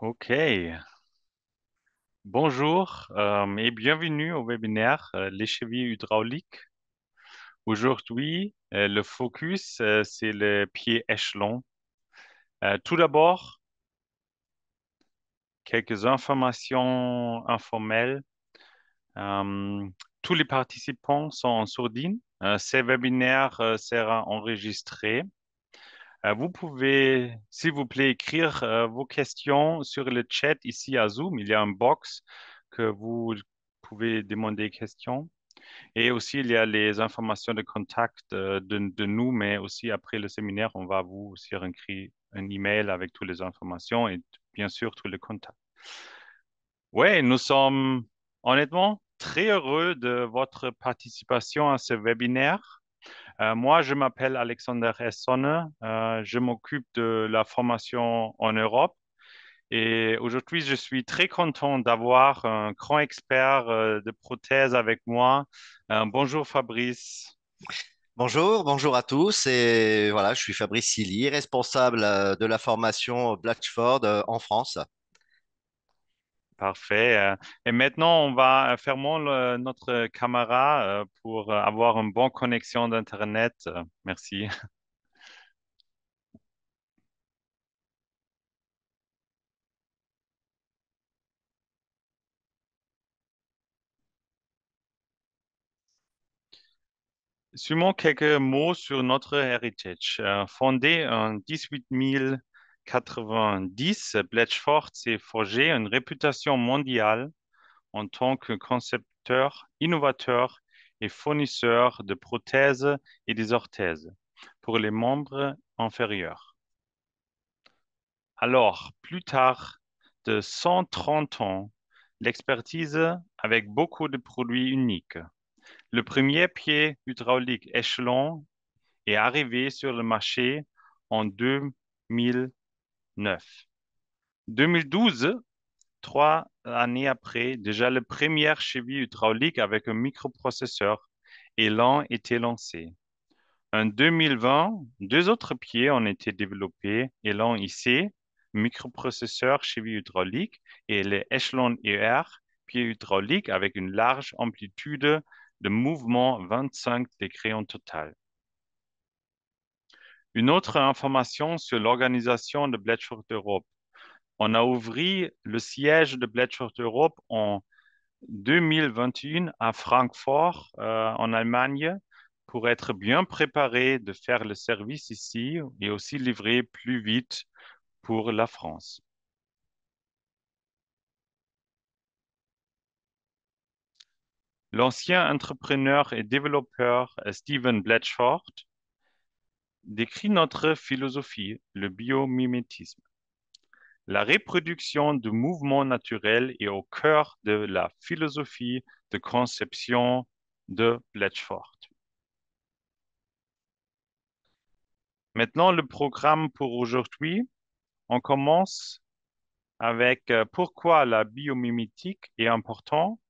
OK. Bonjour euh, et bienvenue au webinaire euh, Les chevilles hydrauliques. Aujourd'hui, euh, le focus, c'est le pied échelon. tout d'abord, quelques informations informelles. tous les participants sont en sourdine. ce webinaire sera enregistré euh, vous pouvez, s'il vous plaît, écrire euh, vos questions sur le chat ici à Zoom. Il y a un box que vous pouvez demander des questions. Et aussi, il y a les informations de contact euh, de, de, nous, mais aussi après le séminaire, on va vous aussi un, un email avec toutes les informations et bien sûr tous les contacts. Oui, nous sommes honnêtement très heureux de votre participation à ce webinaire. Euh, moi, je m'appelle Alexander Essonne. Euh, je m'occupe de la formation en Europe. Et aujourd'hui, je suis très content d'avoir un grand expert euh, de prothèses avec moi. bonjour Fabrice. Bonjour, bonjour à tous. Et voilà, je suis Fabrice Silly, responsable de la formation Blatchford en France. Parfait. Euh, et maintenant, on va euh, fermer notre caméra euh, pour avoir une bonne connexion d'Internet. Merci. Suivons quelques mots sur notre heritage. Fondé en 18 000 1990, Blatchford s'est forgé une réputation mondiale en tant que concepteur, innovateur et fournisseur de prothèses et des orthèses pour les membres inférieurs. Alors, plus tard de 130 ans, l'expertise avec beaucoup de produits uniques. Le premier pied hydraulique échelon est arrivé sur le marché en 2000. 9. 2012, trois années après, déjà le premier cheville hydraulique avec un microprocesseur Elan était lancé. En 2020, deux autres pieds ont été développés, Elan IC, microprocesseur cheville hydraulique, et les Echelon ER, pied hydraulique avec une large amplitude de mouvement 25 degrés en total. Une autre information sur l'organisation de Bletchford Europe. On a ouvert le siège de Bletchford Europe en 2021 à Francfort, euh, en Allemagne, pour être bien préparé de faire le service ici et aussi livrer plus vite pour la France. L'ancien entrepreneur et développeur euh, Stephen Bletchford décrit notre philosophie, le biomimétisme. La reproduction du mouvement naturel est au cœur de la philosophie de conception de Bletchford. Maintenant, le programme pour aujourd'hui. On commence avec euh, pourquoi la biomimétique est importante.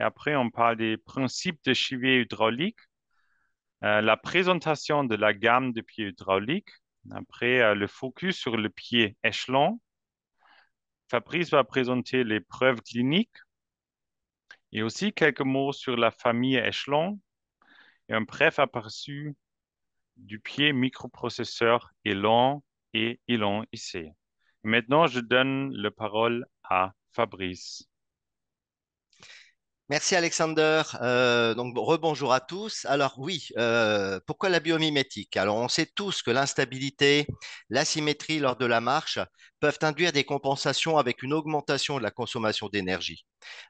Et après, on parle des principes de chivier hydraulique euh, la présentation de la gamme de pieds hydrauliques, après euh, le focus sur le pied échelon. Fabrice va présenter les preuves cliniques et aussi quelques mots sur la famille échelon et un bref aperçu du pied microprocesseur élan et Elon IC. Maintenant, je donne la parole à Fabrice. Merci Alexander. Euh, donc rebonjour à tous. Alors oui, euh, pourquoi la biomimétique Alors on sait tous que l'instabilité, l'asymétrie lors de la marche peuvent induire des compensations avec une augmentation de la consommation d'énergie.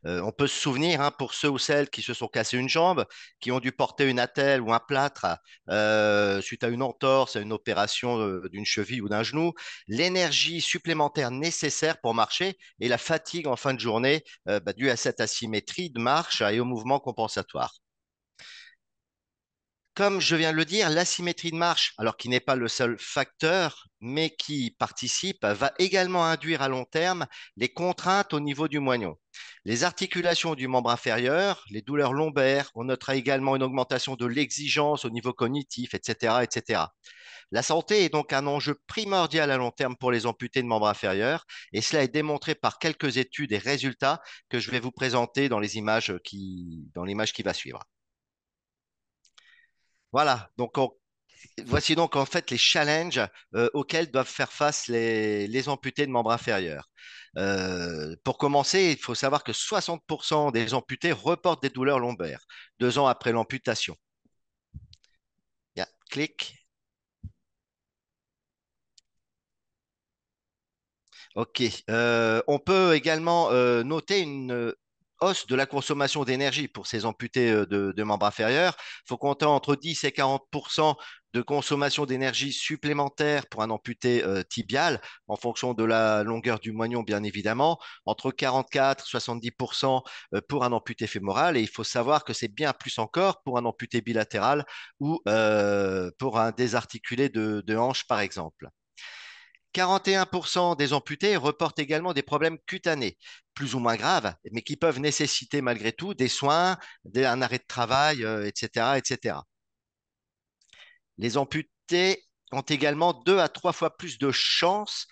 Euh, on peut se souvenir, hein, pour ceux ou celles qui se sont cassés une jambe, qui ont dû porter une attelle ou un plâtre euh, suite à une entorse, à une opération euh, d'une cheville ou d'un genou, l'énergie supplémentaire nécessaire pour marcher et la fatigue en fin de journée bah, due à cette asymétrie de marche et au mouvement compensatoire comme je viens de le dire, l'asymétrie de marche, alors qui n'est pas le seul facteur, mais qui participe, va également induire à long terme les contraintes au niveau du moignon. Les articulations du membre inférieur, les douleurs lombaires, on notera également une augmentation de l'exigence au niveau cognitif, etc., etc. La santé est donc un enjeu primordial à long terme pour les amputés de membres inférieurs, et cela est démontré par quelques études et résultats que je vais vous présenter dans les images qui, dans l'image qui va suivre. Voilà, donc voici donc en fait les challenges euh, auxquels doivent faire face les, amputés de membres inférieurs. Euh, pour commencer, il faut savoir que 60% des amputés reportent des douleurs lombaires deux ans après l'amputation. clic. Ok. Euh, on peut également noter une de la consommation d'énergie pour ces amputés euh, de, membres inférieurs. Il faut compter entre 10 et 40 de consommation d'énergie supplémentaire pour un amputé euh, tibial, en fonction de la longueur du moignon, bien évidemment, entre 44 et 70 pour un amputé fémoral. Et il faut savoir que c'est bien plus encore pour un amputé bilatéral ou euh, pour un désarticulé de, de hanche, par exemple. 41% des amputés reportent également des problèmes cutanés, plus ou moins graves, mais qui peuvent nécessiter malgré tout des soins, un arrêt de travail, etc., euh, etc. Les amputés ont également deux à trois fois plus de chances,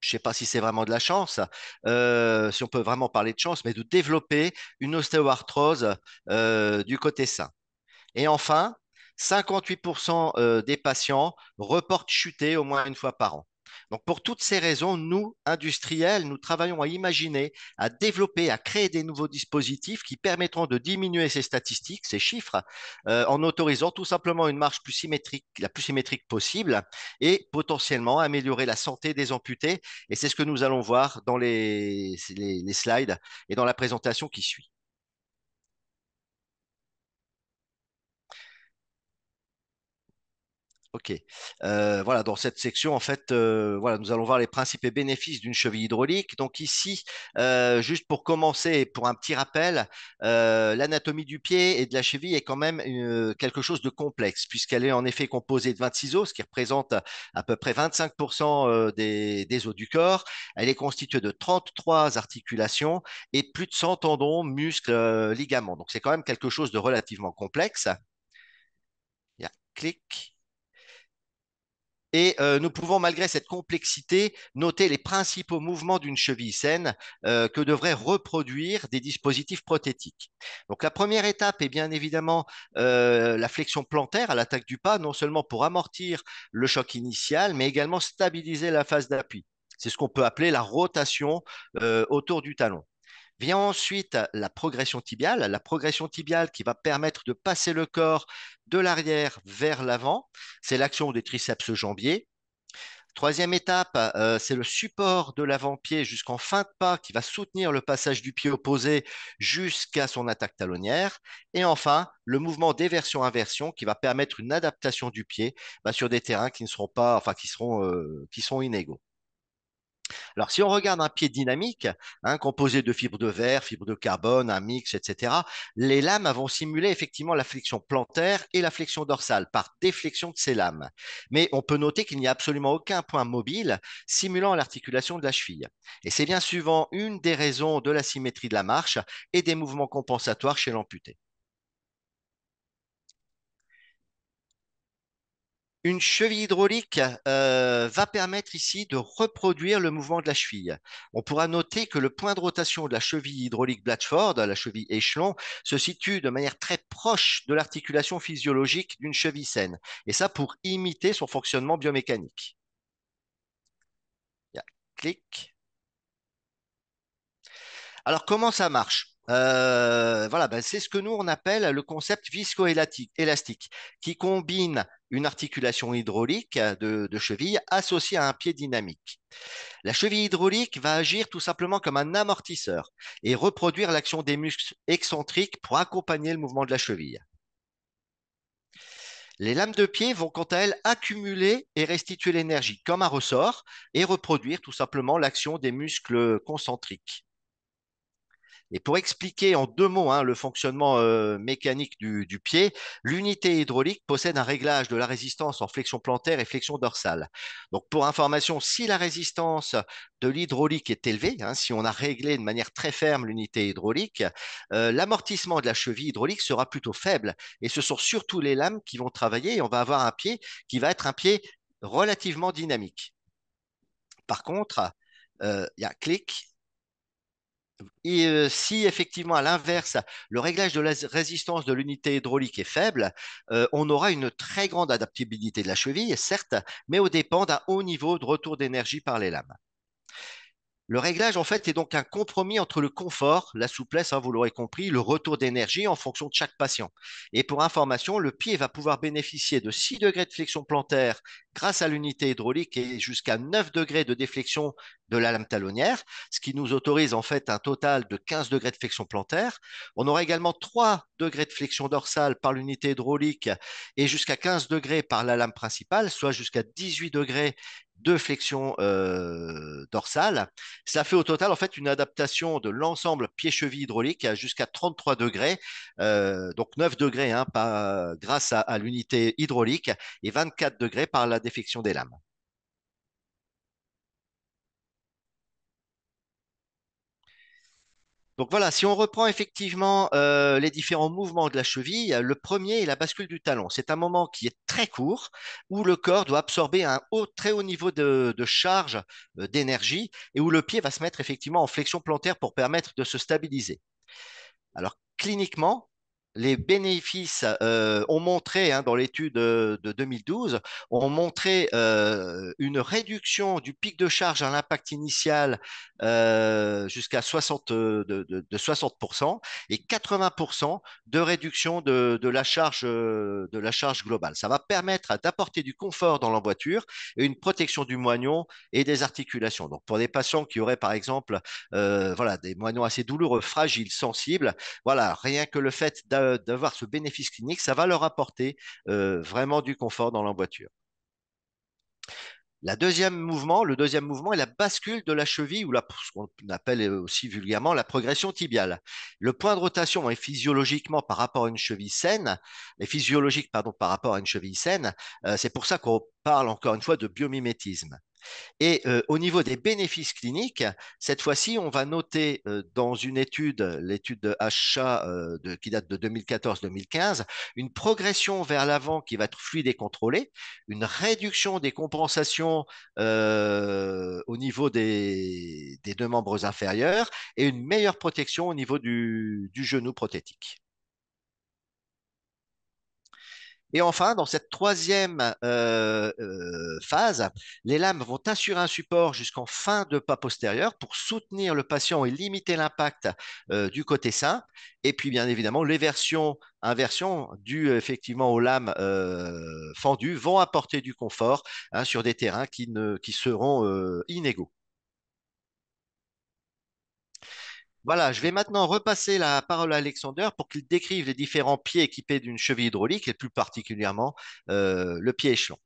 je ne sais pas si c'est vraiment de la chance, euh, si on peut vraiment parler de chance, mais de développer une ostéoarthrose euh, du côté sain. Et enfin, 58% des patients reportent chuter au moins une fois par an. Donc pour toutes ces raisons, nous, industriels, nous travaillons à imaginer, à développer, à créer des nouveaux dispositifs qui permettront de diminuer ces statistiques, ces chiffres, euh, en autorisant tout simplement une marche la plus symétrique possible, et potentiellement améliorer la santé des amputés. Et c'est ce que nous allons voir dans les slides et dans la présentation qui suit. Ok. Euh, voilà, dans cette section, en fait, euh, nous allons voir les principes et bénéfices d'une cheville hydraulique. Donc ici, euh, juste pour commencer, pour un petit rappel, l'anatomie du pied et de la cheville est quand même quelque chose de complexe, puisqu'elle est en effet composée de 26 os, ce qui représente à peu près 25% des, des, os du corps. Elle est constituée de 33 articulations et plus de 100 tendons, muscles, ligaments. Donc c'est quand même quelque chose de relativement complexe. Il y a Clic. Et euh, nous pouvons, malgré cette complexité, noter les principaux mouvements d'une cheville saine euh, que devraient reproduire des dispositifs prothétiques. Donc la première étape est bien évidemment euh, la flexion plantaire à l'attaque du pas, non seulement pour amortir le choc initial, mais également stabiliser la phase d'appui. C'est ce qu'on peut appeler la rotation autour du talon. Vient ensuite la progression tibiale, la progression tibiale qui va permettre de passer le corps de l'arrière vers l'avant c'est l'action des triceps jambiers. Troisième étape, euh, c'est le support de l'avant-pied jusqu'en fin de pas qui va soutenir le passage du pied opposé jusqu'à son attaque talonnière. Et enfin, le mouvement déversion-inversion qui va permettre une adaptation du pied bah, sur des terrains qui ne seront pas, euh, qui sont inégaux. Alors, si on regarde un pied dynamique, hein, composé de fibres de verre, fibres de carbone, un mix, etc., les lames vont simuler effectivement la flexion plantaire et la flexion dorsale par déflexion de ces lames. Mais on peut noter qu'il n'y a absolument aucun point mobile simulant l'articulation de la cheville. Et c'est bien souvent une des raisons de la symétrie de la marche et des mouvements compensatoires chez l'amputé. une cheville hydraulique euh, va permettre ici de reproduire le mouvement de la cheville. On pourra noter que le point de rotation de la cheville hydraulique Blatchford, la cheville échelon, se situe de manière très proche de l'articulation physiologique d'une cheville saine, et ça pour imiter son fonctionnement biomécanique. Clic. Alors comment ça marche euh, voilà, ben, c'est ce que nous on appelle le concept viscoélastique, élastique, qui combine une articulation hydraulique de, cheville associée à un pied dynamique. La cheville hydraulique va agir tout simplement comme un amortisseur et reproduire l'action des muscles excentriques pour accompagner le mouvement de la cheville. Les lames de pied vont quant à elles accumuler et restituer l'énergie comme un ressort et reproduire tout simplement l'action des muscles concentriques. Et pour expliquer en deux mots hein, le fonctionnement euh, mécanique du, pied, l'unité hydraulique possède un réglage de la résistance en flexion plantaire et flexion dorsale. Donc pour information, si la résistance de l'hydraulique est élevée, hein, si on a réglé de manière très ferme l'unité hydraulique, euh, l'amortissement de la cheville hydraulique sera plutôt faible. Et ce sont surtout les lames qui vont travailler et on va avoir un pied qui va être un pied relativement dynamique. Par contre, euh, il y a clic, et euh, si effectivement, à l'inverse, le réglage de la résistance de l'unité hydraulique est faible, euh, on aura une très grande adaptabilité de la cheville, certes, mais au dépend d'un haut niveau de retour d'énergie par les lames. Le réglage, en fait, est donc un compromis entre le confort, la souplesse, hein, vous l'aurez compris, le retour d'énergie en fonction de chaque patient. Et pour information, le pied va pouvoir bénéficier de 6 degrés de flexion plantaire grâce à l'unité hydraulique et jusqu'à 9 degrés de déflexion de la lame talonnière, ce qui nous autorise en fait un total de 15 degrés de flexion plantaire. On aura également 3 degrés de flexion dorsale par l'unité hydraulique et jusqu'à 15 degrés par la lame principale, soit jusqu'à 18 degrés deux flexions euh, dorsales. ça fait au total en fait une adaptation de l'ensemble pied-cheville hydraulique jusqu'à 33 degrés, euh, donc 9 degrés hein, par, grâce à, à l'unité hydraulique et 24 degrés par la défection des lames. Donc voilà, si on reprend effectivement euh, les différents mouvements de la cheville, le premier est la bascule du talon. C'est un moment qui est très court où le corps doit absorber un haut, très haut niveau de, charge, euh, d'énergie, et où le pied va se mettre effectivement en flexion plantaire pour permettre de se stabiliser. Alors cliniquement, les bénéfices euh, ont montré, hein, dans l'étude euh, de 2012, ont montré euh, une réduction du pic de charge à l'impact initial jusqu'à 60, de, 60% et 80% de réduction de, la charge, de la charge globale. Ça va permettre d'apporter du confort dans la voiture et une protection du moignon et des articulations. Donc, pour des patients qui auraient, par exemple, voilà, des moignons assez douloureux, fragiles, sensibles, voilà, rien que le fait d'avoir euh, d'avoir ce bénéfice clinique, ça va leur apporter euh, vraiment du confort dans leur La deuxième mouvement, le deuxième mouvement est la bascule de la cheville ou ce qu'on appelle aussi vulgairement la progression tibiale. Le point de rotation est physiologiquement par rapport à une cheville saine, est physiologique pardon par rapport à une cheville saine. Euh, c'est pour ça qu'on parle encore une fois de biomimétisme. Et euh, au niveau des bénéfices cliniques, cette fois-ci, on va noter euh, dans une étude, l'étude de HA euh, qui date de 2014-2015, une progression vers l'avant qui va être fluide et contrôlée, une réduction des compensations au niveau des, deux membres inférieurs et une meilleure protection au niveau du, du genou prothétique. Et enfin, dans cette troisième euh, euh, phase, les lames vont assurer un support jusqu'en fin de pas postérieur pour soutenir le patient et limiter l'impact euh, du côté sain. Et puis, bien évidemment, les versions inversions dues effectivement aux lames fendues vont apporter du confort hein, sur des terrains qui seront inégaux. Voilà, je vais maintenant repasser la parole à Alexander pour qu'il décrive les différents pieds équipés d'une cheville hydraulique et plus particulièrement euh, le pied échelon.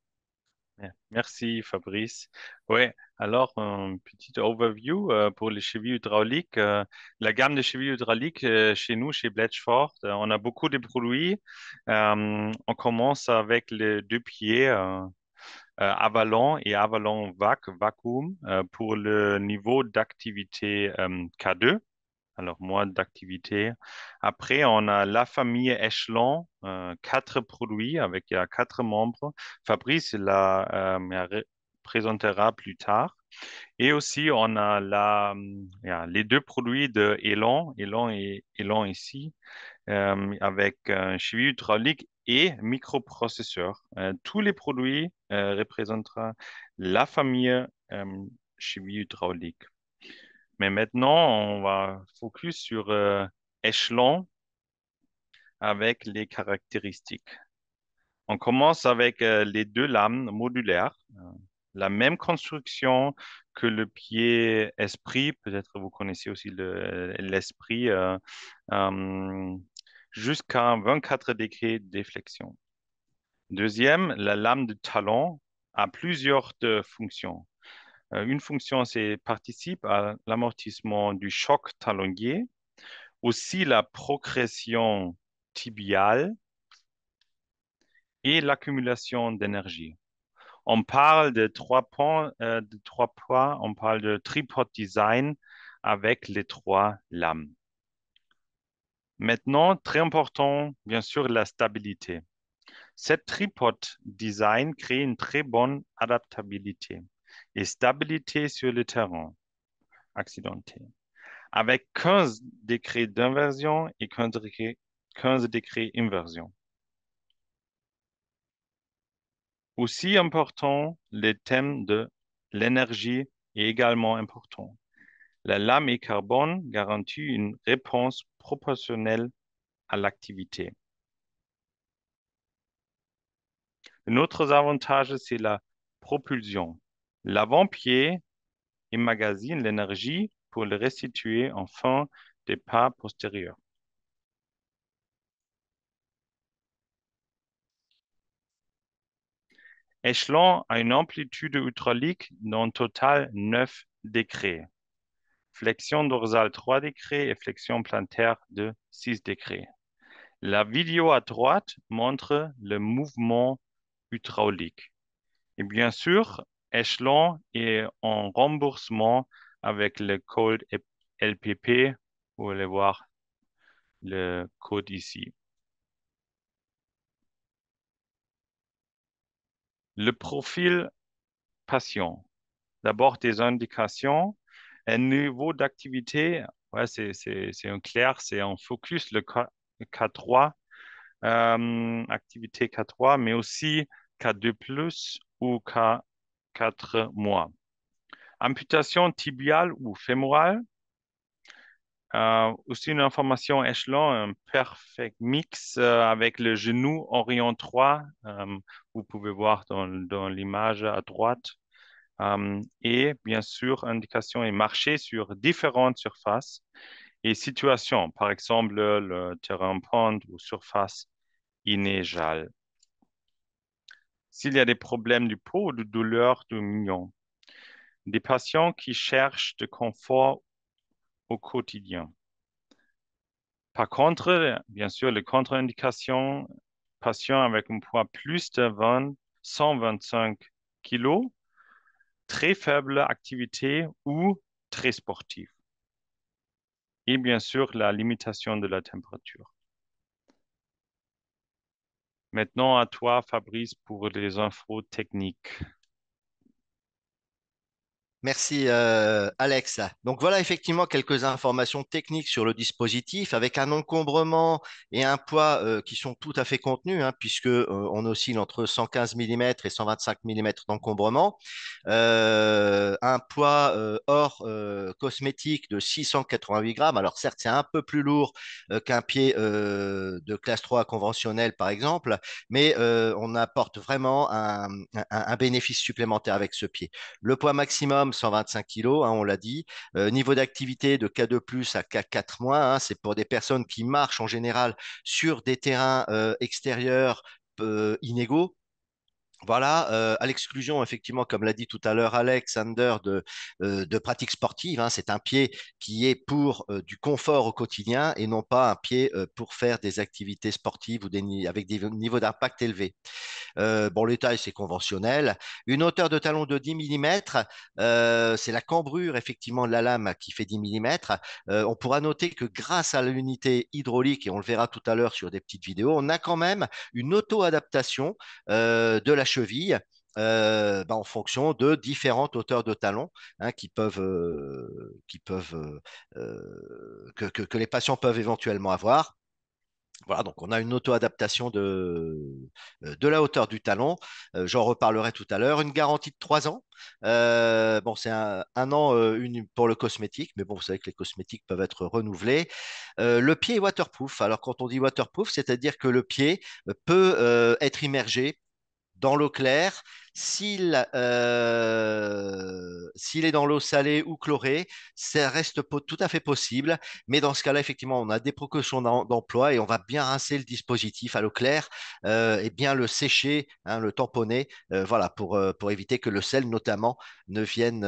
Eh, merci Fabrice. Oui, alors un euh, petit overview euh, pour les chevilles hydrauliques. la gamme de chevilles hydrauliques chez nous, chez Bletchford, on a beaucoup de produits. on commence avec les deux pieds avalon et avalon vac, vacuum pour le niveau d'activité K2 alors mois d'activité. Après, on a la famille Echelon, euh, quatre produits avec quatre membres. Fabrice la euh, présentera plus tard. Et aussi, on a les deux produits de Elon Elon et Elon ici, euh, avec cheville hydraulique et microprocesseur. tous les produits représentent la famille cheville hydraulique. Mais maintenant, on va focus sur euh, échelon avec les caractéristiques. On commence avec euh, les deux lames modulaires, euh, la même construction que le pied esprit. Peut-être vous connaissez aussi l'esprit. jusqu'à 24 degrés de déflexion. Deuxième, la lame de talon a plusieurs fonctions. Euh, une fonction, c'est participe à l'amortissement du choc talonnier, aussi la progression tibiale et l'accumulation d'énergie. On parle de trois, points, euh, de trois poids, on parle de tripod design avec les trois lames. Maintenant, très important, bien sûr, la stabilité. Cet tripod design crée une très bonne adaptabilité et stabilité sur le terrain accidenté, avec 15 décrets d'inversion et 15 décrets, inversion. Aussi important, le thème de l'énergie est également important. La lame et carbone garantit une réponse proportionnelle à l'activité. Un autre avantage, c'est la propulsion. L'avant-pied emmagasine l'énergie pour le restituer en fin des pas postérieurs. Échelon à une amplitude hydraulique d'un total 9 décrets. Flexion dorsale 3 degrés et flexion plantaire de 6 décrets. La vidéo à droite montre le mouvement hydraulique. Et bien sûr, échelon et en remboursement avec le code LPP. Vous allez voir le code ici. Le profil patient. D'abord des indications, un niveau d'activité. Ouais, c'est clair, c'est en focus le K3, euh, activité K3, mais aussi K2 ou K quatre mois. Amputation tibiale ou fémorale. Euh, aussi une information échelon, un perfect mix euh, avec le genou orient euh, 3. vous pouvez voir dans, l'image à droite. et bien sûr, indication et marché sur différentes surfaces et situations, par exemple le terrain pente ou surface inégale s'il y a des problèmes du peau, de douleur de mignon. Des patients qui cherchent de confort au quotidien. Par contre, bien sûr, les contre-indications, patients avec un poids plus de 20, 125 kg, très faible activité ou très sportif. Et bien sûr, la limitation de la température. Maintenant à toi, Fabrice, pour les infos techniques. Merci euh, Alex. Donc voilà effectivement quelques informations techniques sur le dispositif avec un encombrement et un poids euh, qui sont tout à fait contenus hein, puisque euh, on oscille entre 115 mm et 125 mm d'encombrement. un poids hors cosmétique de 688 grammes. Alors certes c'est un peu plus lourd qu'un pied de classe 3 conventionnel par exemple, mais on apporte vraiment un bénéfice supplémentaire avec ce pied. Le poids maximum 125 kg, hein, on l'a dit. Euh, niveau d'activité de K2 à K4 moins hein, c'est pour des personnes qui marchent en général sur des terrains euh, extérieurs inégaux, voilà, euh, à l'exclusion, effectivement, comme l'a dit tout à l'heure Alexander, de, euh, de pratiques sportives. Hein, c'est un pied qui est pour euh, du confort au quotidien et non pas un pied pour faire des activités sportives ou avec des niveaux d'impact élevés. bon, les tailles, c'est conventionnel. Une hauteur de talon de 10 mm, c'est la cambrure, effectivement, de la lame qui fait 10 mm. on pourra noter que grâce à l'unité hydraulique, et on le verra tout à l'heure sur des petites vidéos, on a quand même une auto-adaptation de la cheville. Euh, bah, en fonction de différentes hauteurs de talons hein, qui peuvent, euh, qui peuvent euh, que, les patients peuvent éventuellement avoir. Voilà, donc on a une auto-adaptation de, de la hauteur du talon. J'en reparlerai tout à l'heure. Une garantie de 3 ans. bon, c'est un, an une, pour le cosmétique, mais bon, vous savez que les cosmétiques peuvent être renouvelés. le pied est waterproof. Alors, quand on dit waterproof, c'est-à-dire que le pied peut être immergé dans l'eau claire. Euh, s'il est dans l'eau salée ou chlorée, ça reste tout à fait possible. Mais dans ce cas-là, effectivement, on a des précautions d'emploi et on va bien rincer le dispositif à l'eau claire euh, et bien le sécher, hein, le tamponner, euh, voilà, pour, éviter que le sel, notamment, ne vienne,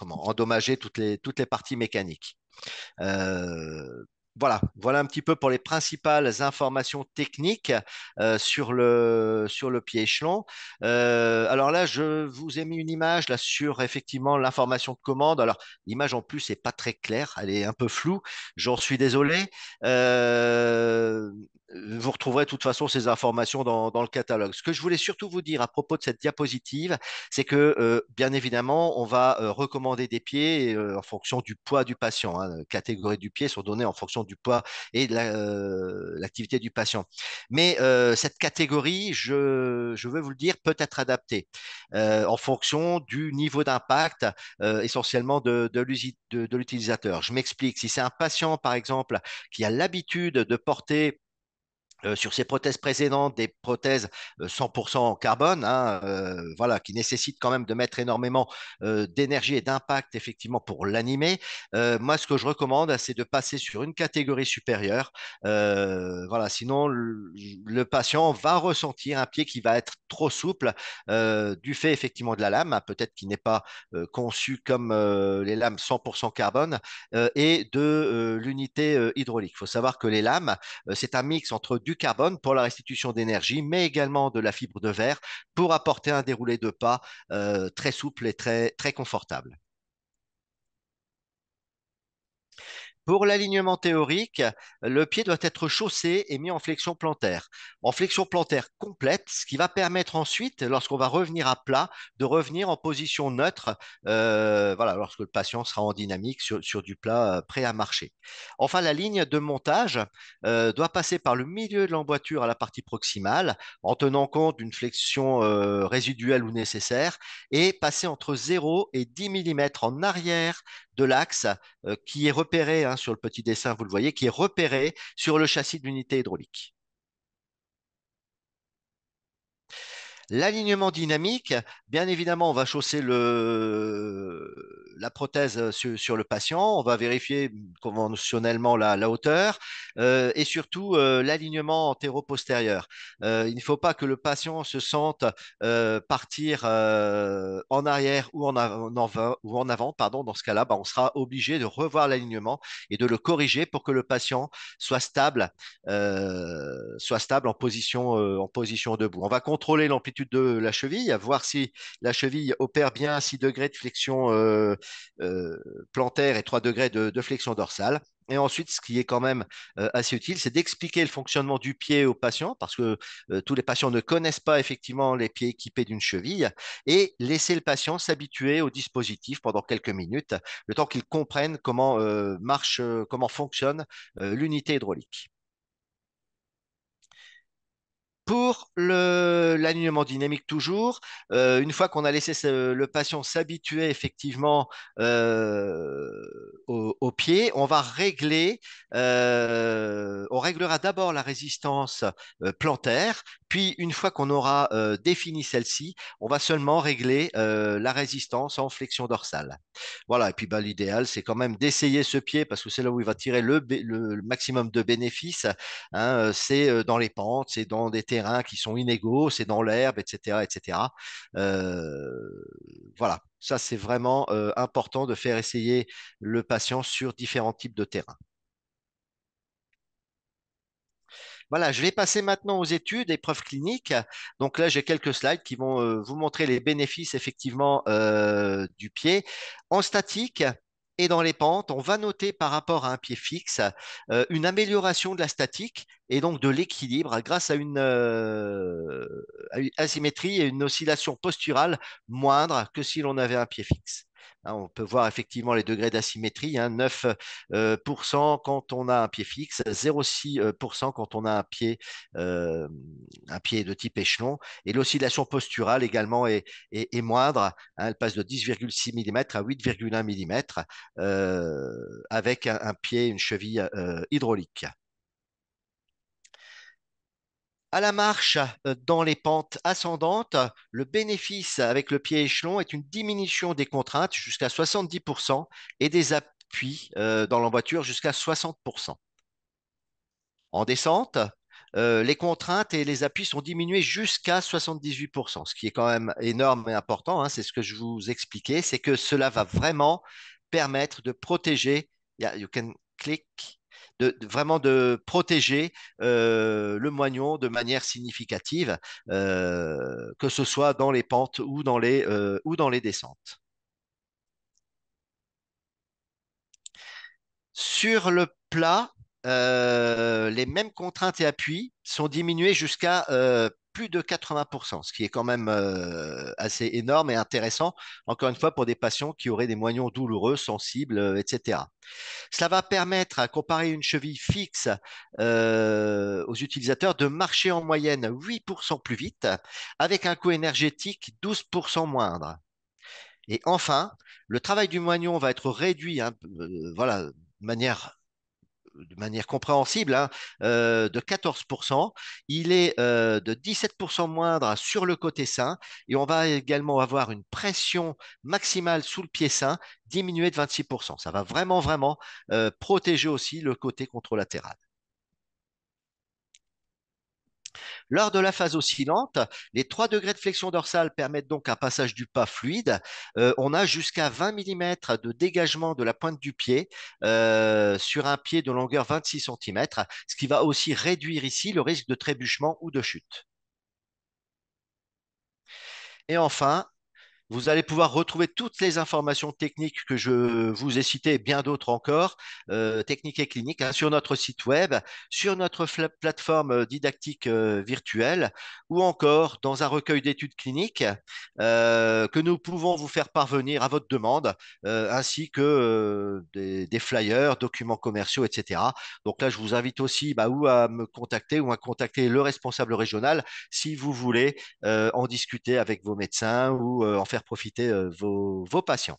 endommager toutes les, parties mécaniques voilà, voilà un petit peu pour les principales informations techniques euh, sur, le, sur le pied échelon. Euh, alors là, je vous ai mis une image là sur effectivement l'information de commande. Alors l'image en plus n'est pas très claire, elle est un peu floue. J'en suis désolé. Euh, vous retrouverez de toute façon ces informations dans, le catalogue. Ce que je voulais surtout vous dire à propos de cette diapositive, c'est que euh, bien évidemment, on va euh, recommander des pieds euh, en fonction du poids du patient. Hein. Les catégories du pied sont données en fonction du poids et de l'activité du patient. Mais cette catégorie, je, veux vous le dire, peut être adaptée en fonction du niveau d'impact essentiellement de l'utilisateur. Je m'explique. Si c'est un patient, par exemple, qui a l'habitude de porter euh, sur ces prothèses précédentes, des prothèses 100% euh, carbone, hein, euh, voilà, qui nécessitent quand même de mettre énormément d'énergie et d'impact effectivement pour l'animer. moi, ce que je recommande, hein, c'est de passer sur une catégorie supérieure. voilà, sinon le, patient va ressentir un pied qui va être trop souple du fait effectivement de la lame, hein, peut-être qui n'est pas conçue comme les lames 100% carbone et de l'unité hydraulique. Il faut savoir que les lames, c'est un mix entre du carbone pour la restitution d'énergie, mais également de la fibre de verre pour apporter un déroulé de pas euh, très souple et très, très confortable. Pour l'alignement théorique, le pied doit être chaussé et mis en flexion plantaire, en flexion plantaire complète, ce qui va permettre ensuite, lorsqu'on va revenir à plat, de revenir en position neutre, euh, lorsque le patient sera en dynamique sur, du plat euh, prêt à marcher. Enfin, la ligne de montage euh, doit passer par le milieu de l'emboîture à la partie proximale, en tenant compte d'une flexion résiduelle ou nécessaire, et passer entre 0 et 10 mm en arrière de l'axe qui est repéré hein, sur le petit dessin, vous le voyez, qui est repéré sur le châssis de l'unité hydraulique. L'alignement dynamique, bien évidemment, on va chausser la prothèse sur, le patient, on va vérifier conventionnellement la, hauteur euh, et surtout euh, l'alignement antéro-postérieur. Euh, il ne faut pas que le patient se sente partir en arrière ou en, avant, ou en avant. Pardon. Dans ce cas-là, bah, on sera obligé de revoir l'alignement et de le corriger pour que le patient soit stable, soit stable en en position debout. On va contrôler l'amplitude de la cheville, à voir si la cheville opère bien 6 degrés de flexion euh, euh, plantaire et 3 degrés de, flexion dorsale. Et ensuite, ce qui est quand même euh, assez utile, c'est d'expliquer le fonctionnement du pied au patient parce que tous les patients ne connaissent pas effectivement les pieds équipés d'une cheville, et laisser le patient s'habituer au dispositif pendant quelques minutes, le temps qu'il comprenne comment marche, comment fonctionne l'unité hydraulique. Pour l'alignement dynamique toujours, euh, une fois qu'on a laissé le patient s'habituer effectivement euh, au, pied, on va régler, euh, on réglera d'abord la résistance plantaire, puis une fois qu'on aura défini celle-ci, on va seulement régler la résistance en flexion dorsale. Voilà, et puis bah, l'idéal, c'est quand même d'essayer ce pied parce que c'est là où il va tirer le, maximum de bénéfices, hein, c'est dans les pentes, c'est dans des terrains qui sont inégaux, c'est dans l'herbe, etc. etc. Euh, voilà, ça c'est vraiment euh, important de faire essayer le patient sur différents types de terrains. Voilà, je vais passer maintenant aux études, épreuves cliniques. Donc là, j'ai quelques slides qui vont euh, vous montrer les bénéfices effectivement du pied. En statique, et dans les pentes, on va noter par rapport à un pied fixe euh, une amélioration de la statique et donc de l'équilibre grâce euh, à une asymétrie et une oscillation posturale moindre que si l'on avait un pied fixe. Hein, on peut voir effectivement les degrés d'asymétrie, 9% hein, euh, quand on a un pied fixe, 0,6% euh, quand on a euh, un pied, de type échelon. Et l'oscillation posturale également est, moindre, hein, elle passe de 10,6 mm à 8,1 mm avec un, pied, une cheville hydraulique à la marche euh, dans les pentes ascendantes, le bénéfice avec le pied échelon est une diminution des contraintes jusqu'à 70% et des appuis euh, dans l'emboîture jusqu'à 60%. En descente, euh, les contraintes et les appuis sont diminués jusqu'à 78%, ce qui est quand même énorme et important. Hein, c'est ce que je vous expliquais, c'est que cela va vraiment permettre de protéger vraiment de protéger euh, le moignon de manière significative, euh, que ce soit dans les pentes ou dans les, euh, ou dans les descentes. Sur le plat, les mêmes contraintes et appuis sont diminués jusqu'à plus de 80%, ce qui est quand même euh, assez énorme et intéressant, encore une fois, pour des patients qui auraient des moignons douloureux, sensibles, euh, etc. Cela va permettre à comparer une cheville fixe euh, aux utilisateurs de marcher en moyenne 8% plus vite, avec un coût énergétique 12% moindre. Et enfin, le travail du moignon va être réduit, hein, voilà, de manière de manière compréhensible, hein, euh, de 14%. Il est euh, de 17% moindre hein, sur le côté sain et on va également avoir une pression maximale sous le pied sain diminuée de 26%. Ça va vraiment, vraiment euh, protéger aussi le côté contralatéral. Lors de la phase oscillante, les 3 degrés de flexion dorsale permettent donc un passage du pas fluide. Euh, on a jusqu'à 20 mm de dégagement de la pointe du pied euh, sur un pied de longueur 26 cm, ce qui va aussi réduire ici le risque de trébuchement ou de chute. Et enfin, vous allez pouvoir retrouver toutes les informations techniques que je vous ai citées et bien d'autres encore, euh, techniques et cliniques, hein, sur notre site web, sur notre plateforme euh, didactique euh, virtuelle ou encore dans un recueil d'études cliniques que nous pouvons vous faire parvenir à votre demande, ainsi que des, flyers, documents commerciaux, etc. Donc là, je vous invite aussi bah, ou à me contacter ou à contacter le responsable régional si vous voulez en discuter avec vos médecins ou en faire profiter euh, vos, patients.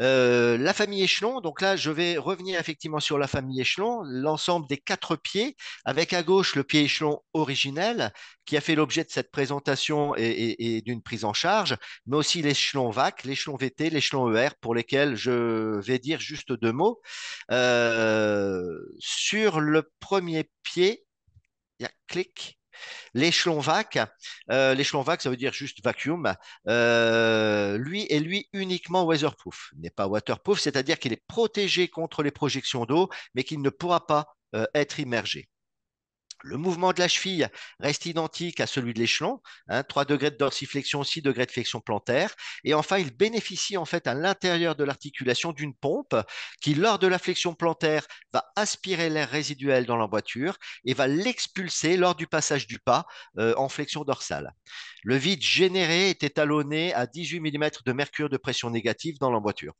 Euh, la famille échelon, donc là je vais revenir effectivement sur la famille échelon, l'ensemble des quatre pieds, avec à gauche le pied échelon originel qui a fait l'objet de cette présentation et, d'une prise en charge, mais aussi l'échelon VAC, l'échelon VT, l'échelon ER, pour lesquels je vais dire juste deux mots. Euh, sur le premier pied, il y a clic. L'échelon VAC, euh, l'échelon VAC, ça veut dire juste vacuum, euh, lui est lui uniquement weatherproof. n'est pas waterproof, c'est-à-dire qu'il est protégé contre les projections d'eau, mais qu'il ne pourra pas euh, être immergé. Le mouvement de la cheville reste identique à celui de l'échelon, 3 hein, degrés de dorsiflexion, 6 degrés de flexion plantaire. Et enfin, il bénéficie en fait à l'intérieur de l'articulation d'une pompe qui, lors de la flexion plantaire, va aspirer l'air résiduel dans l'emboîture et va l'expulser lors du passage du pas euh, en flexion dorsale. Le vide généré est étalonné à 18 mm de mercure de pression négative dans l'emboîture.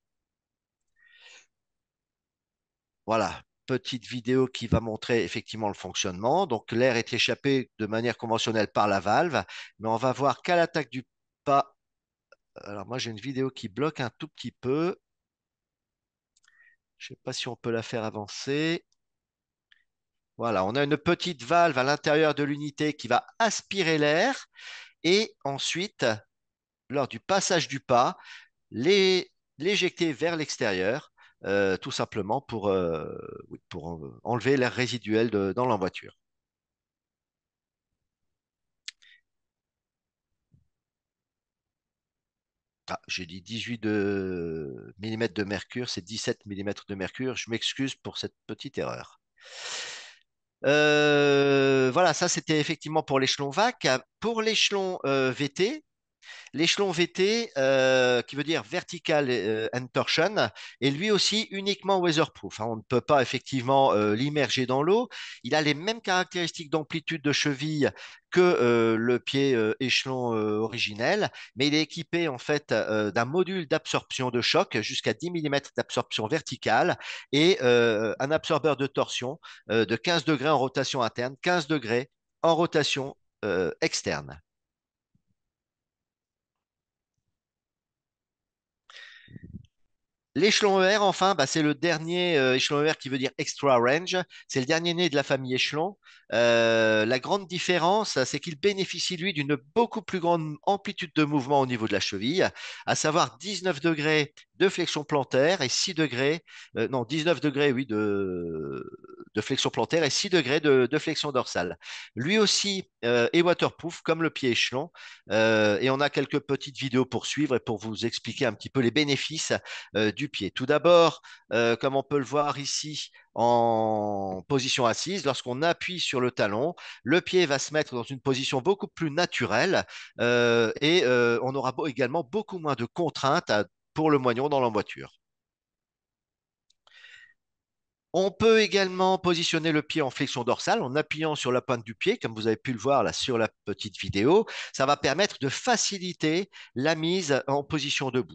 Voilà, petite vidéo qui va montrer effectivement le fonctionnement. Donc l'air est échappé de manière conventionnelle par la valve, mais on va voir qu'à l'attaque du pas, alors moi j'ai une vidéo qui bloque un tout petit peu. Je ne sais pas si on peut la faire avancer. Voilà, on a une petite valve à l'intérieur de l'unité qui va aspirer l'air et ensuite, lors du passage du pas, l'éjecter vers l'extérieur euh, tout simplement pour, euh, pour enlever l'air résiduel dans la voiture. Ah, j'ai dit 18 de... mm de mercure, c'est 17 mm de mercure. Je m'excuse pour cette petite erreur. Euh, voilà, ça c'était effectivement pour l'échelon VAC. Pour l'échelon VT, L'échelon VT, euh, qui veut dire Vertical euh, and Torsion, est lui aussi uniquement weatherproof. Hein. On ne peut pas effectivement euh, l'immerger dans l'eau. Il a les mêmes caractéristiques d'amplitude de cheville que le pied échelon originel, mais il est équipé en fait d'un module d'absorption de choc jusqu'à 10 mm d'absorption verticale et un absorbeur de torsion de 15 degrés en rotation interne, 15 degrés en rotation externe. L'échelon ER, enfin, bah, c'est le dernier euh, échelon ER qui veut dire extra range. C'est le dernier né de la famille échelon. Euh, la grande différence, c'est qu'il bénéficie, lui, d'une beaucoup plus grande amplitude de mouvement au niveau de la cheville, à savoir 19 degrés de flexion plantaire et 6 degrés, euh, non, 19 degrés, oui, de, flexion plantaire et 6 degrés de, flexion dorsale. Lui aussi euh, est waterproof comme le pied échelon. Euh, et on a quelques petites vidéos pour suivre et pour vous expliquer un petit peu les bénéfices du pied. Tout d'abord, comme on peut le voir ici, en position assise, lorsqu'on appuie sur le talon, le pied va se mettre dans une position beaucoup plus naturelle et on aura également beaucoup moins de contraintes à pour le moignon dans l'emboîture. On peut également positionner le pied en flexion dorsale en appuyant sur la pointe du pied, comme vous avez pu le voir là sur la petite vidéo. Ça va permettre de faciliter la mise en position debout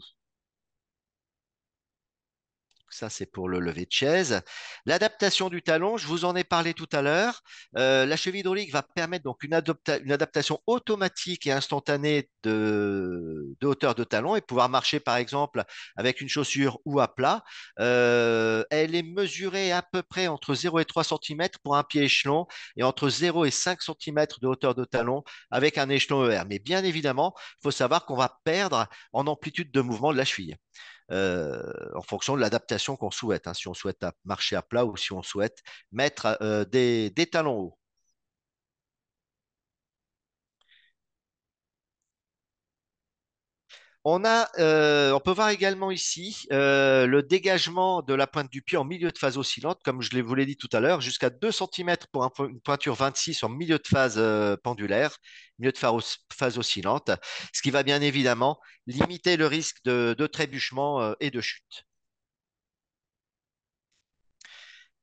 ça c'est pour le lever de chaise. L'adaptation du talon, je vous en ai parlé tout à l'heure. Euh, la cheville hydraulique va permettre donc une, adaptation automatique et instantanée de, hauteur de talon et pouvoir marcher par exemple avec une chaussure ou à plat. Euh, elle est mesurée à peu près entre 0 et 3 cm pour un pied échelon et entre 0 et 5 cm de hauteur de talon avec un échelon ER. Mais bien évidemment, il faut savoir qu'on va perdre en amplitude de mouvement de la cheville. Euh, en fonction de l'adaptation qu'on souhaite. Hein. si on souhaite marcher à plat ou si on souhaite mettre euh, des, des talons hauts. On, a, euh, on peut voir également ici euh, le dégagement de la pointe du pied en milieu de phase oscillante, comme je vous l'ai dit tout à l'heure, jusqu'à 2 cm pour une pointure 26 en milieu de phase euh, pendulaire, milieu de phase, oscillante, ce qui va bien évidemment limiter le risque de trébuchement et de chute.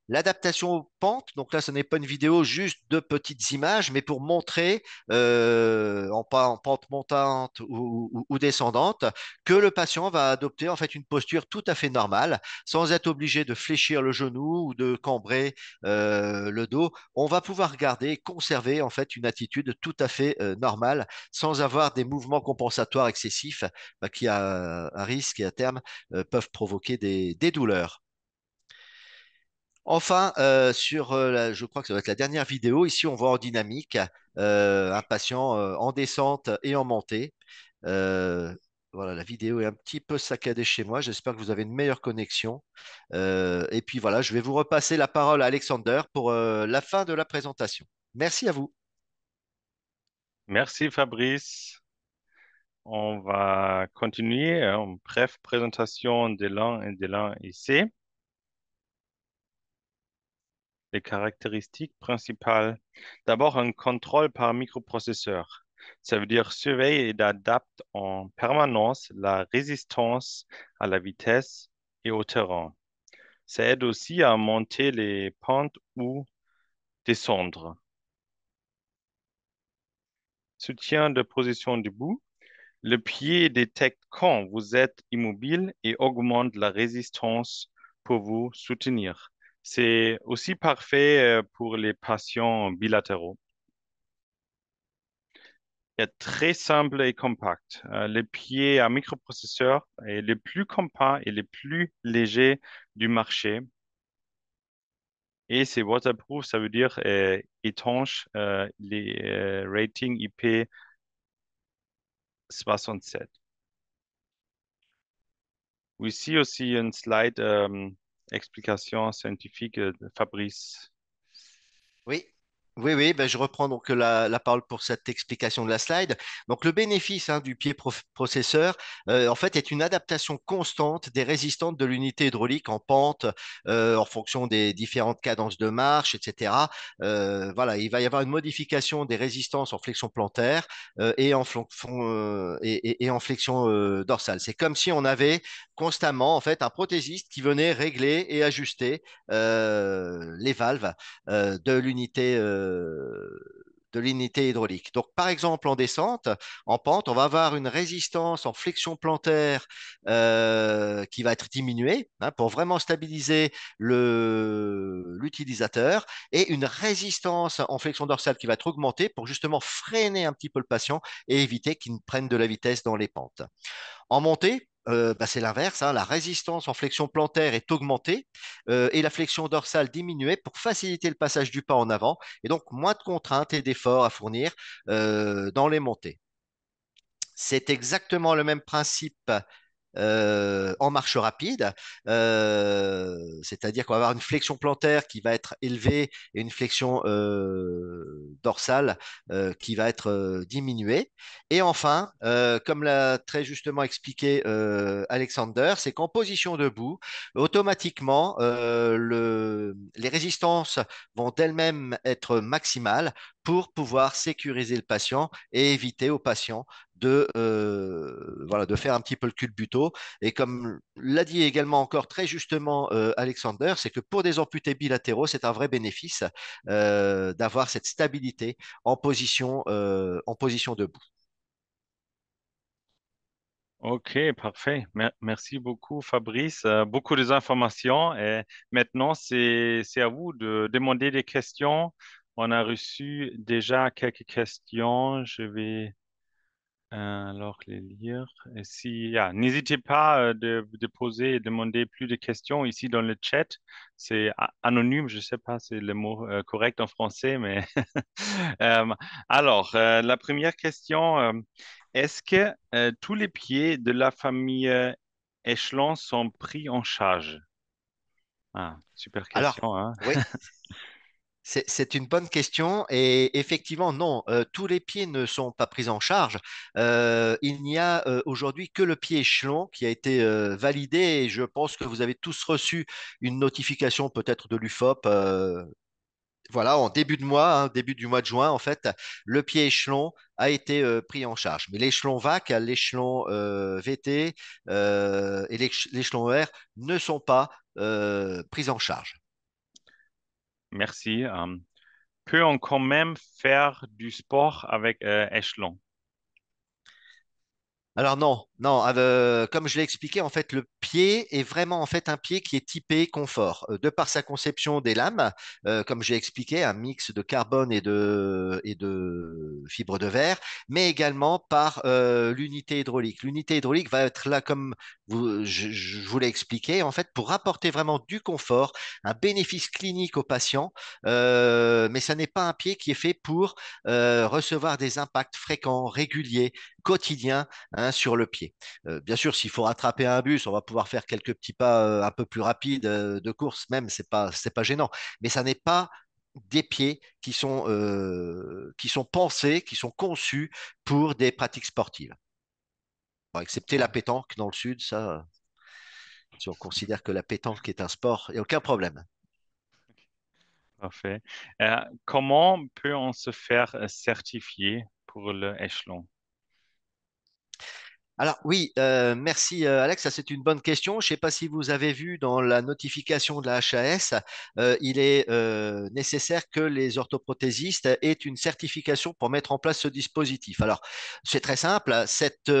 L'adaptation aux pentes, donc là ce n'est pas une vidéo, juste de petites images, mais pour montrer euh, en, pente montante ou, descendante que le patient va adopter en fait une posture tout à fait normale, sans être obligé de fléchir le genou ou de cambrer euh, le dos. On va pouvoir garder et conserver en fait une attitude tout à fait euh, normale, sans avoir des mouvements compensatoires excessifs bah, qui à, risque et à terme peuvent provoquer des douleurs. Enfin, euh, sur, euh, la, je crois que ça va être la dernière vidéo, ici on voit en dynamique euh, un patient en descente et en montée. voilà, la vidéo est un petit peu saccadée chez moi. J'espère que vous avez une meilleure connexion. et puis voilà, je vais vous repasser la parole à Alexander pour la fin de la présentation. Merci à vous. Merci Fabrice. On va continuer en hein. bref présentation de l'un et de l'un ici. Les caractéristiques principales. D'abord, un contrôle par microprocesseur. Ça veut dire surveiller et adapte en permanence la résistance à la vitesse et au terrain. Ça aide aussi à monter les pentes ou descendre. Soutien de position debout. Le pied détecte quand vous êtes immobile et augmente la résistance pour vous soutenir. C'est aussi parfait euh, pour les patients bilatéraux. Il est très simple et compact. Euh, les pieds à microprocesseur est le plus compact et le plus léger du marché. Et c'est waterproof, ça veut dire euh, étanche les ratings IP 67. Ici aussi une slide explication scientifique de Fabrice. Oui, oui, ben je reprends donc euh, la, parole pour cette explication de la slide. Donc, le bénéfice hein, du pied processeur, euh, en fait, est une adaptation constante des résistances de l'unité hydraulique en pente, euh, en fonction des différentes cadences de marche, etc. voilà, il va y avoir une modification des résistances en flexion plantaire et en, flexion, en flexion dorsale. C'est comme si on avait constamment, en fait, un prothésiste qui venait régler et ajuster les valves de l'unité de l'unité hydraulique. Donc, par exemple, en descente, en pente, on va avoir une résistance en flexion plantaire euh, qui va être diminuée hein, pour vraiment stabiliser l'utilisateur et une résistance en flexion dorsale qui va être augmentée pour justement freiner un petit peu le patient et éviter qu'il ne prenne de la vitesse dans les pentes. En montée, euh, bah, c'est l'inverse. Hein. La résistance en flexion plantaire est augmentée euh, et la flexion dorsale diminuée pour faciliter le passage du pas en avant et donc moins de contraintes et d'efforts à fournir euh, dans les montées. C'est exactement le même principe euh, en marche rapide, euh, c'est-à-dire qu'on va avoir une flexion plantaire qui va être élevée et une flexion euh, dorsale qui va être diminuée. Et enfin, comme l'a très justement expliqué Alexander, c'est qu'en position debout, automatiquement, les résistances vont elles mêmes être maximales pour pouvoir sécuriser le patient et éviter au patient de, euh, voilà, de faire un petit peu le cul buto. Et comme l'a dit également encore très justement euh, Alexander, c'est que pour des amputés bilatéraux, c'est un vrai bénéfice euh, d'avoir cette stabilité en position, en position debout. Ok, parfait. Merci beaucoup, Fabrice. Beaucoup des informations. Et maintenant, c'est à vous de demander des questions. On a reçu déjà quelques questions. Je vais alors, les lire. si, n'hésitez pas euh, de, poser et demander plus de questions ici dans le chat. C'est anonyme, je ne sais pas si c'est le mot euh, correct en français, mais. Euh, alors, la première question est-ce que tous les pieds de la famille Échelon sont pris en charge ah, super question. Hein. C'est une bonne question et effectivement, non, euh, tous les pieds ne sont pas pris en charge. Euh, il n'y a euh, aujourd'hui que le pied échelon qui a été validé et je pense que vous avez tous reçu une notification peut-être de l'UFOP voilà, en début de mois, hein, début du mois de juin, en fait, le pied échelon a été pris en charge. Mais l'échelon VAC, l'échelon VT et l'échelon ER ne sont pas pris en charge merci. Euh, peut on quand même faire du sport avec Echelon? échelon Alors non, non, ah, bah, comme je l'ai expliqué, en fait, le pied est vraiment en fait un pied qui est typé confort. Euh, de par sa conception des lames, euh, comme j'ai expliqué, un mix de carbone et de, et de fibres de verre, mais également par euh, l'unité hydraulique. L'unité hydraulique va être là, comme je, vous l'ai expliqué, en fait, pour apporter vraiment du confort, un bénéfice clinique aux patients, mais ça n'est pas un pied qui est fait pour recevoir des impacts fréquents, réguliers, quotidiens hein, sur le pied. Euh, bien sûr, s'il faut rattraper un bus, on va pouvoir faire quelques petits pas euh, un peu plus rapides euh, de course, même, ce n'est pas, pas gênant. Mais ça n'est pas des pieds qui sont, qui sont pensés, qui sont conçus pour des pratiques sportives. excepté la pétanque dans le sud, ça, si on considère que la pétanque est un sport, il n'y a aucun problème. Parfait. comment peut on se faire certifier pour le échelon alors oui, euh, merci euh, Alex, ça c'est une bonne question. Je ne sais pas si vous avez vu dans la notification de la HAS, euh, il est nécessaire que les orthoprothésistes aient une certification pour mettre en place ce dispositif. Alors c'est très simple, cette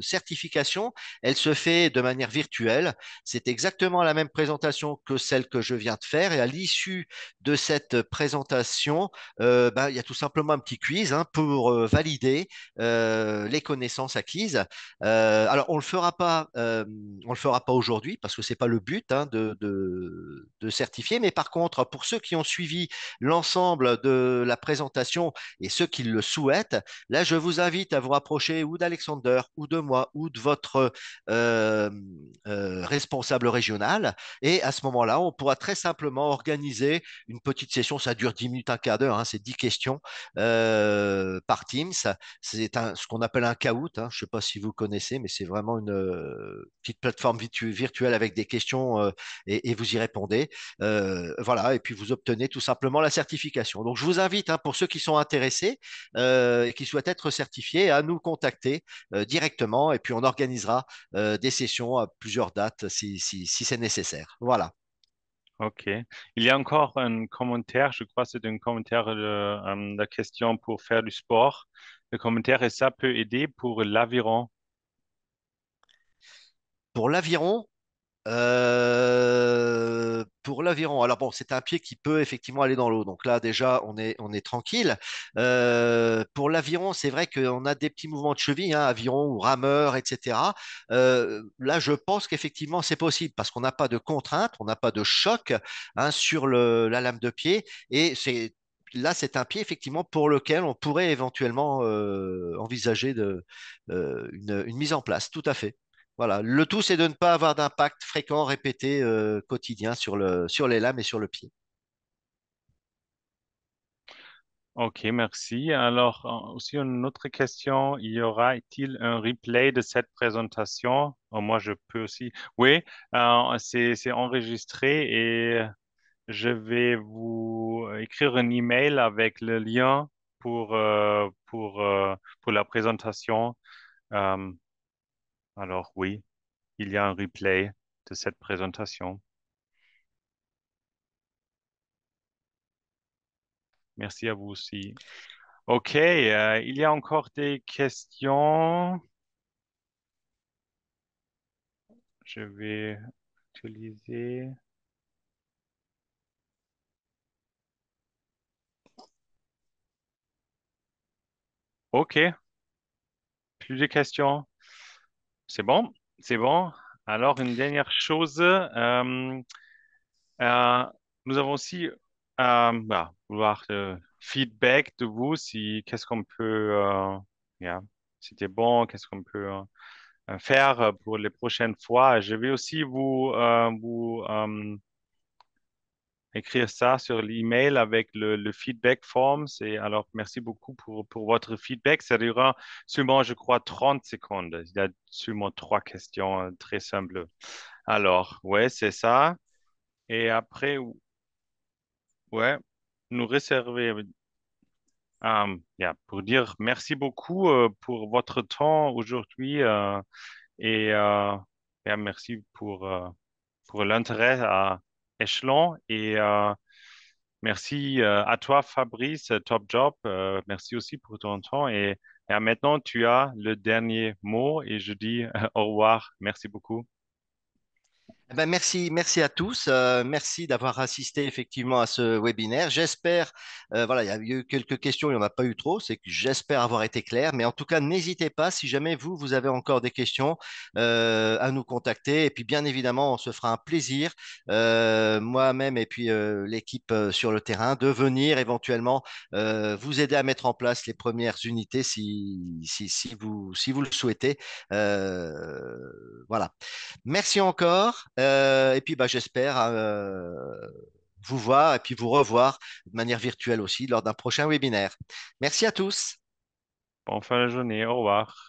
certification, elle se fait de manière virtuelle. C'est exactement la même présentation que celle que je viens de faire et à l'issue de cette présentation, bah, il y a tout simplement un petit quiz hein, pour valider les connaissances acquises. Euh, alors, on ne le fera pas, euh, on le fera pas aujourd'hui parce que ce n'est pas le but hein, de, certifier. Mais par contre, pour ceux qui ont suivi l'ensemble de la présentation et ceux qui le souhaitent, là, je vous invite à vous rapprocher ou d'Alexander ou de moi ou de votre euh, responsable régional. Et à ce moment-là, on pourra très simplement organiser une petite session. Ça dure 10 minutes, un quart d'heure. Hein, c'est 10 questions par Teams. C'est ce qu'on appelle un Kahoot. Hein, je ne sais pas si vous connaissez, mais c'est vraiment une euh, petite plateforme virtuelle avec des questions euh, et, vous y répondez. Euh, voilà, et puis vous obtenez tout simplement la certification. Donc je vous invite, hein, pour ceux qui sont intéressés et qui souhaitent être certifiés, à nous contacter directement et puis on organisera des sessions à plusieurs dates si c'est nécessaire. Voilà. Ok. Il y a encore un commentaire, je crois que c'est un commentaire de euh, euh, la question pour faire du sport. Le commentaire est ça peut aider pour l'aviron. Pour l'aviron, euh, pour l'aviron, alors bon, c'est un pied qui peut effectivement aller dans l'eau, donc là déjà on est, on est tranquille. Euh, pour l'aviron, c'est vrai qu'on a des petits mouvements de cheville, hein, aviron ou rameur, etc. Euh, là, je pense qu'effectivement c'est possible parce qu'on n'a pas de contrainte, on n'a pas de choc hein, sur la lame de pied et là, c'est un pied effectivement pour lequel on pourrait éventuellement envisager une, mise en place, tout à fait. Voilà, le tout, c'est de ne pas avoir d'impact fréquent, répété, euh, quotidien sur, le, sur les lames et sur le pied. OK, merci. Alors, aussi une autre question, y aura-t-il un replay de cette présentation? Oh, moi, je peux aussi. Oui, euh, c'est, enregistré et je vais vous écrire un email avec le lien pour, euh, pour, pour la présentation. Alors oui, il y a un replay de cette présentation. Merci à vous aussi. OK, euh, il y a encore des questions. Je vais utiliser... OK. Plus de questions? C'est bon? C'est bon? Alors, une dernière chose. Euh, euh, nous avons aussi euh, bah, vouloir le euh, feedback de vous. Si, qu'est-ce qu'on peut, euh, c'était bon, qu'est-ce qu'on peut faire pour les prochaines fois. Je vais aussi vous, vous écrire ça sur l'email avec le, feedback form. C'est, alors, merci beaucoup pour, pour votre feedback. Ça durera seulement, je crois, 30 secondes. Il y a seulement trois questions euh, très simples. Alors, ouais, c'est ça. Et après, ouais, nous réserver. Euh, pour dire merci beaucoup euh, pour votre temps aujourd'hui et merci pour, pour l'intérêt à échelon. Et euh, merci euh, à toi, Fabrice, top job. Euh, merci aussi pour ton temps. Et, et maintenant, tu as le dernier mot et je dis au revoir. Merci beaucoup. Eh ben, merci, merci à tous. Euh, merci d'avoir assisté effectivement à ce webinaire. J'espère, euh, voilà, il y a eu quelques questions, il n'y en a pas eu trop, c'est que j'espère avoir été clair. Mais en tout cas, n'hésitez pas, si jamais vous, vous avez encore des questions, euh, à nous contacter. Et puis, bien évidemment, on se fera un plaisir, moi-même et puis l'équipe sur le terrain, de venir éventuellement vous aider à mettre en place les premières unités si, vous, si vous le souhaitez. voilà. Merci encore. Euh, et puis, bah, j'espère euh, vous voir et puis vous revoir de manière virtuelle aussi lors d'un prochain webinaire. Merci à tous. Bonne fin de journée. Au revoir.